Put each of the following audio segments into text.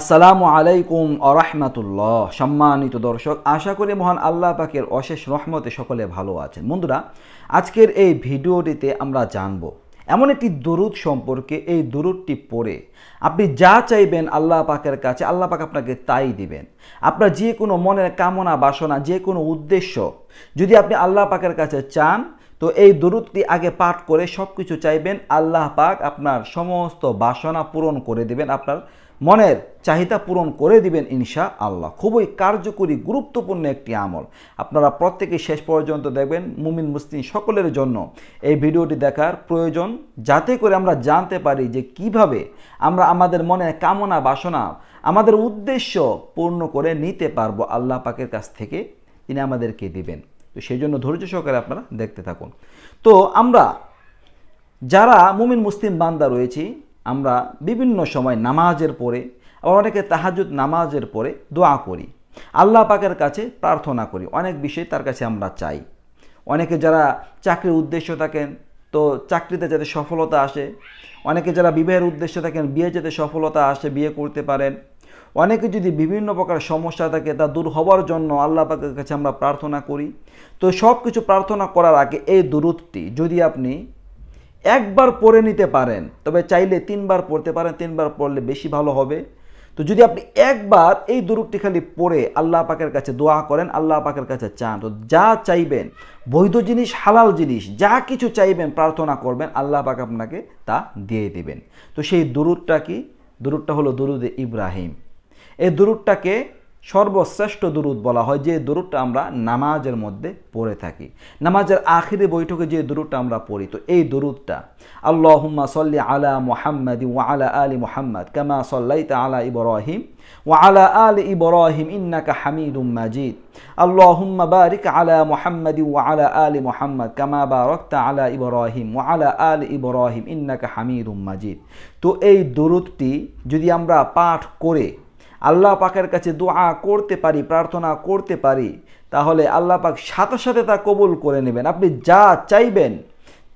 আসসালামু আলাইকুম আরহামাতুল্লাহ সম্মানিত দর্শক আশা করি মহান আল্লাহ পাকের অশেষ রহমতে সকলে ভালো আছেন বন্ধুরা আজকের এই ভিডিওটিতে আমরা জানব এমন একটি দরুদ সম্পর্কে এই দরুদটি পড়ে আপনি যা চাইবেন আল্লাহ পাকের কাছে আল্লাহ পাক আপনাকে তাই দিবেন আপনার যে কোনো মনের কামনা বাসনা যে কোনো উদ্দেশ্য যদি আপনি আল্লাহ পাকের কাছে চান তো এই দরুদটি আগে পাঠ করে সব কিছু চাইবেন আল্লাহ পাক আপনার সমস্ত বাসনা পূরণ করে দেবেন আপনার মনের চাহিদা পূরণ করে দিবেন ইনশা আল্লাহ খুবই কার্যকরী গুরুত্বপূর্ণ একটি আমল আপনারা প্রত্যেকে শেষ পর্যন্ত দেখবেন মুমিন মুসলিম সকলের জন্য এই ভিডিওটি দেখার প্রয়োজন যাতে করে আমরা জানতে পারি যে কিভাবে আমরা আমাদের মনের কামনা বাসনা আমাদের উদ্দেশ্য পূর্ণ করে নিতে পারবো আল্লাহ পাকের কাছ থেকে তিনি আমাদেরকে দিবেন তো সেই জন্য ধৈর্য সহকারে আপনারা দেখতে থাকুন তো আমরা যারা মুমিন মুসলিম বান্দা রয়েছি আমরা বিভিন্ন সময় নামাজের পরে আবার অনেকে তাহাজুদ নামাজের পরে দোয়া করি আল্লাহ পাকের কাছে প্রার্থনা করি অনেক বিষয় তার কাছে আমরা চাই অনেকে যারা চাকরির উদ্দেশ্য থাকেন তো চাকরিতে যাতে সফলতা আসে অনেকে যারা বিবাহের উদ্দেশ্য থাকেন বিয়ে যাতে সফলতা আসে বিয়ে করতে পারেন অনেকে যদি বিভিন্ন প্রকার সমস্যা থাকে তা দূর হবার জন্য আল্লাহ পাকের কাছে আমরা প্রার্থনা করি তো সব কিছু প্রার্থনা করার আগে এই দূরত্বটি যদি আপনি একবার পড়ে নিতে পারেন তবে চাইলে তিনবার পড়তে পারেন তিনবার পড়লে বেশি ভালো হবে তো যদি আপনি একবার এই দুরুদটি খালি পড়ে আল্লাহ পাকের কাছে দোয়া করেন আল্লাহ পাকের কাছে চান তো যা চাইবেন বৈধ জিনিস হালাল জিনিস যা কিছু চাইবেন প্রার্থনা করবেন আল্লাহ পাক আপনাকে তা দিয়ে দেবেন তো সেই দুরুদটা কি দুরুদটা হলো দুরুদে ইব্রাহিম এই দুরুদটাকে সর্বশ্রেষ্ঠ দুরুদ বলা হয় যে দুরুদটা আমরা নামাজের মধ্যে পড়ে থাকি নামাজের আখিরে বৈঠকে যে দুরুদটা আমরা পড়ি তো এই দুরুদটা আল্লাহুম্মা সল্লি আলা মোহাম্মদ ওয়া আলা আলী মোহাম্মদ কামা সল্লাইতা আলা ইব্রাহিম ওয়া আলা আলী ইব্রাহিম ইন্নাকা হামিদুম মাজিদ আল্লাহুম্মা বারিক আলা মোহাম্মদ ওয়া আলা আলী মোহাম্মদ কামা বারকতা আলা ইব্রাহিম ওয়া আলা আলী ইব্রাহিম ইন্নাকা হামিদুম মাজিদ তো এই দুরুদটি যদি আমরা পাঠ করে আল্লাহ পাকের কাছে দোয়া করতে পারি প্রার্থনা করতে পারি তাহলে আল্লাহ পাক সাথে সাথে তা কবুল করে নেবেন আপনি যা চাইবেন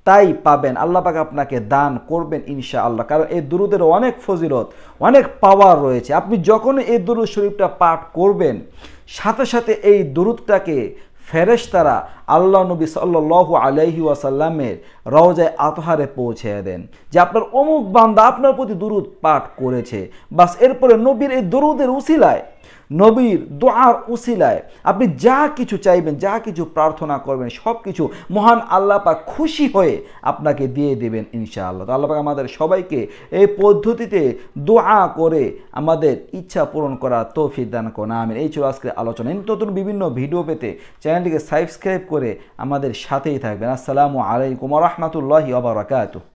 তাই পাবেন আল্লাহ পাক আপনাকে দান করবেন ইনশা আল্লাহ কারণ এই দুরুদের অনেক ফজিলত অনেক পাওয়ার রয়েছে আপনি যখন এই দুরুদ শরীফটা পাঠ করবেন সাথে সাথে এই দুরুদটাকে ফেরেশ তারা আল্লাহ নবী সাল্লাহ আলহি ওয়াসাল্লামের রওজায় আতহারে পৌঁছে দেন যে আপনার অমুক বান্দা আপনার প্রতি দুরুদ পাঠ করেছে বাস এরপরে নবীর এই দরুদের উসিলায় নবীর দোয়ার উসিলায় আপনি যা কিছু চাইবেন যা কিছু প্রার্থনা করবেন সব কিছু মহান আল্লাহ পাক খুশি হয়ে আপনাকে দিয়ে দেবেন ইনশাআল্লাহ তো আল্লাহ পাক আমাদের সবাইকে এই পদ্ধতিতে দোয়া করে আমাদের ইচ্ছা পূরণ করার তৌফিক দান করুন আমিন এই ছিল আজকের আলোচনা এই নতুন বিভিন্ন ভিডিও পেতে চ্যানেলটিকে সাবস্ক্রাইব করে আমাদের সাথেই থাকবেন আসসালামু আলাইকুম রহমতুল্লাহি আবরাকাতু